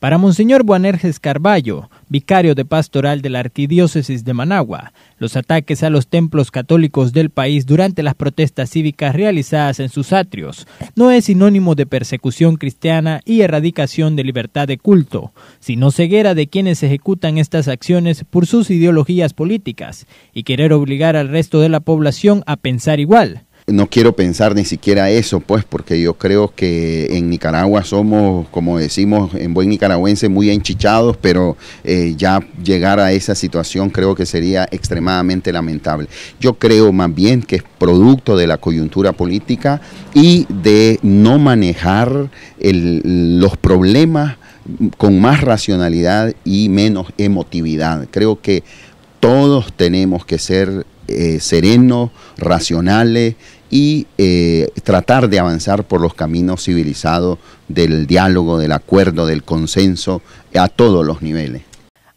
Para Monseñor Buanerges Carballo, vicario de pastoral de la Arquidiócesis de Managua, los ataques a los templos católicos del país durante las protestas cívicas realizadas en sus atrios no es sinónimo de persecución cristiana y erradicación de libertad de culto, sino ceguera de quienes ejecutan estas acciones por sus ideologías políticas y querer obligar al resto de la población a pensar igual no quiero pensar ni siquiera eso, pues, porque yo creo que en Nicaragua somos, como decimos en buen nicaragüense, muy enchichados, pero eh, ya llegar a esa situación creo que sería extremadamente lamentable. Yo creo más bien que es producto de la coyuntura política y de no manejar los problemas con más racionalidad y menos emotividad. Creo que todos tenemos que ser eh, sereno, racional racionales y eh, tratar de avanzar por los caminos civilizados del diálogo, del acuerdo, del consenso a todos los niveles.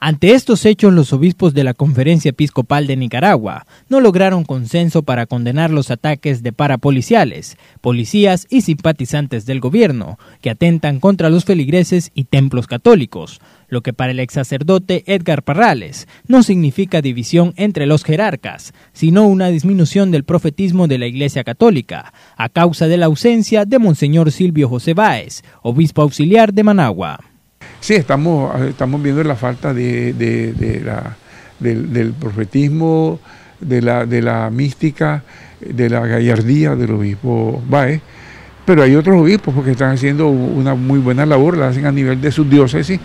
Ante estos hechos, los obispos de la Conferencia Episcopal de Nicaragua no lograron consenso para condenar los ataques de parapoliciales, policías y simpatizantes del gobierno que atentan contra los feligreses y templos católicos, lo que para el ex sacerdote Edgar Parrales no significa división entre los jerarcas, sino una disminución del profetismo de la Iglesia Católica, a causa de la ausencia de Monseñor Silvio José Báez, obispo auxiliar de Managua. Sí, estamos, eh, estamos viendo la falta del, profetismo, de la, de la mística, de la gallardía del obispo Báez pero hay otros obispos porque están haciendo una muy buena labor, la hacen a nivel de sus diócesis,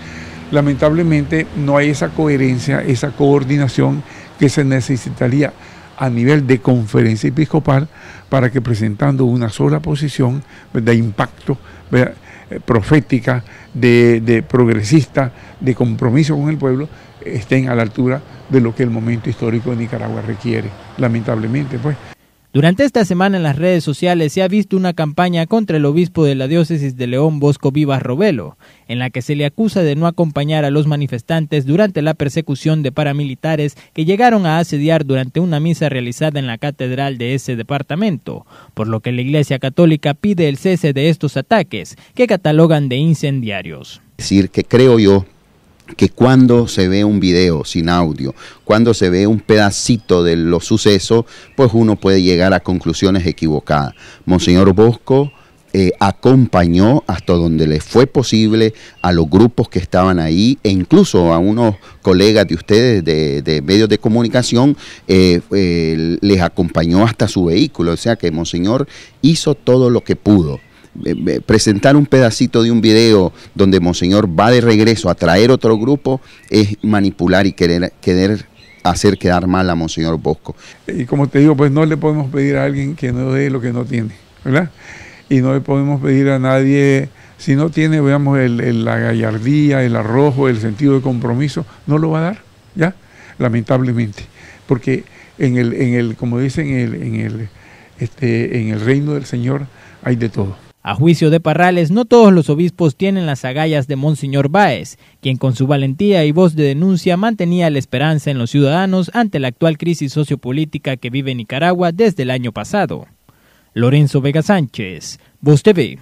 lamentablemente no hay esa coherencia, esa coordinación que se necesitaría a nivel de conferencia episcopal para que presentando una sola posición pues, de impacto eh, profética, de, de, progresista, de compromiso con el pueblo, estén a la altura de lo que el momento histórico de Nicaragua requiere, lamentablemente pues. Durante esta semana en las redes sociales se ha visto una campaña contra el obispo de la diócesis de León Bosco Vivas Robelo, en la que se le acusa de no acompañar a los manifestantes durante la persecución de paramilitares que llegaron a asediar durante una misa realizada en la catedral de ese departamento, por lo que la Iglesia Católica pide el cese de estos ataques, que catalogan de incendiarios. Decir que creo yo que cuando se ve un video sin audio, cuando se ve un pedacito de los sucesos, pues uno puede llegar a conclusiones equivocadas. Monseñor Bosco eh, acompañó hasta donde le fue posible a los grupos que estaban ahí e incluso a unos colegas de ustedes de, medios de comunicación, eh, eh, les acompañó hasta su vehículo. O sea que Monseñor hizo todo lo que pudo eh, eh, presentar un pedacito de un video donde Monseñor va de regreso a traer otro grupo es manipular y querer, querer hacer quedar mal a Monseñor Bosco. Y como te digo, pues no le podemos pedir a alguien que no dé lo que no tiene, ¿verdad? Y no le podemos pedir a nadie, si no tiene, veamos, la gallardía, el arrojo, el sentido de compromiso, no lo va a dar, ¿ya? Lamentablemente. Porque en el, en el como dicen, el, en el, este, en el reino del Señor hay de todo. A juicio de Parrales, no todos los obispos tienen las agallas de Monseñor Báez, quien con su valentía y voz de denuncia mantenía la esperanza en los ciudadanos ante la actual crisis sociopolítica que vive Nicaragua desde el año pasado. Lorenzo Vega Sánchez, Voz TV.